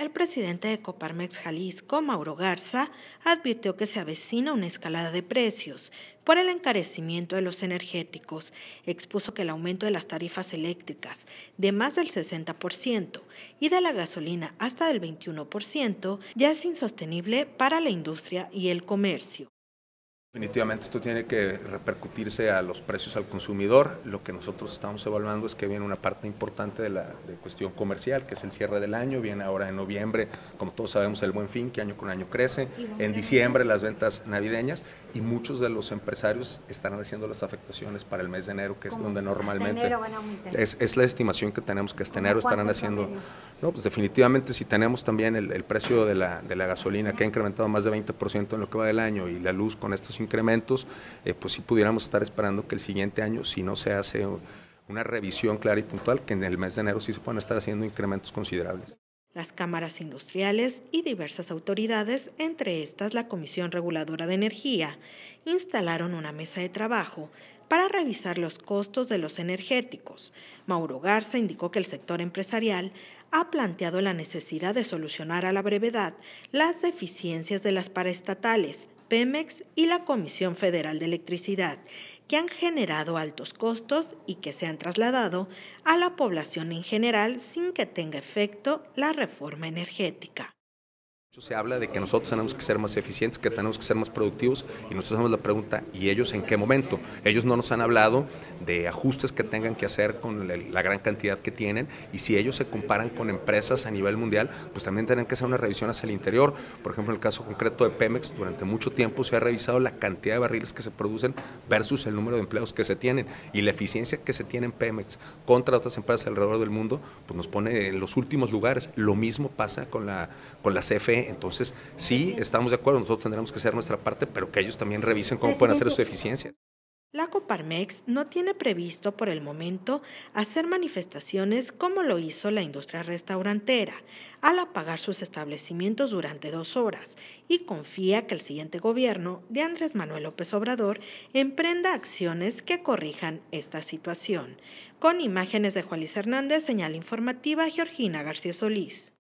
El presidente de Coparmex Jalisco, Mauro Garza, advirtió que se avecina una escalada de precios por el encarecimiento de los energéticos. Expuso que el aumento de las tarifas eléctricas de más del 60% y de la gasolina hasta del 21% ya es insostenible para la industria y el comercio. Definitivamente esto tiene que repercutirse a los precios al consumidor. Lo que nosotros estamos evaluando es que viene una parte importante de la cuestión comercial, que es el cierre del año, viene ahora en noviembre, como todos sabemos, el buen fin, que año con año crece, en diciembre las ventas navideñas y muchos de los empresarios estarán haciendo las afectaciones para el mes de enero, que es donde normalmente... es, la estimación que tenemos que este enero estarán haciendo... No, pues definitivamente si tenemos también el, precio de la, gasolina, que ha incrementado más de 20% en lo que va del año, y la luz con estas incrementos, eh, pues sí pudiéramos estar esperando que el siguiente año, si no se hace una revisión clara y puntual, que en el mes de enero sí se puedan estar haciendo incrementos considerables. Las cámaras industriales y diversas autoridades, entre estas la Comisión Reguladora de Energía, instalaron una mesa de trabajo para revisar los costos de los energéticos. Mauro Garza indicó que el sector empresarial ha planteado la necesidad de solucionar a la brevedad las deficiencias de las paraestatales Pemex y la Comisión Federal de Electricidad, que han generado altos costos y que se han trasladado a la población en general sin que tenga efecto la reforma energética. Se habla de que nosotros tenemos que ser más eficientes, que tenemos que ser más productivos y nosotros hacemos la pregunta, ¿y ellos en qué momento? Ellos no nos han hablado de ajustes que tengan que hacer con la gran cantidad que tienen y si ellos se comparan con empresas a nivel mundial, pues también tienen que hacer una revisión hacia el interior. Por ejemplo, en el caso concreto de Pemex, durante mucho tiempo se ha revisado la cantidad de barriles que se producen versus el número de empleos que se tienen y la eficiencia que se tiene en Pemex contra otras empresas alrededor del mundo, pues nos pone en los últimos lugares. Lo mismo pasa con la, con la CFE entonces, sí, estamos de acuerdo, nosotros tendremos que hacer nuestra parte, pero que ellos también revisen cómo pueden hacer su eficiencia. La Coparmex no tiene previsto por el momento hacer manifestaciones como lo hizo la industria restaurantera al apagar sus establecimientos durante dos horas y confía que el siguiente gobierno de Andrés Manuel López Obrador emprenda acciones que corrijan esta situación. Con imágenes de Juan Hernández, señal informativa Georgina García Solís.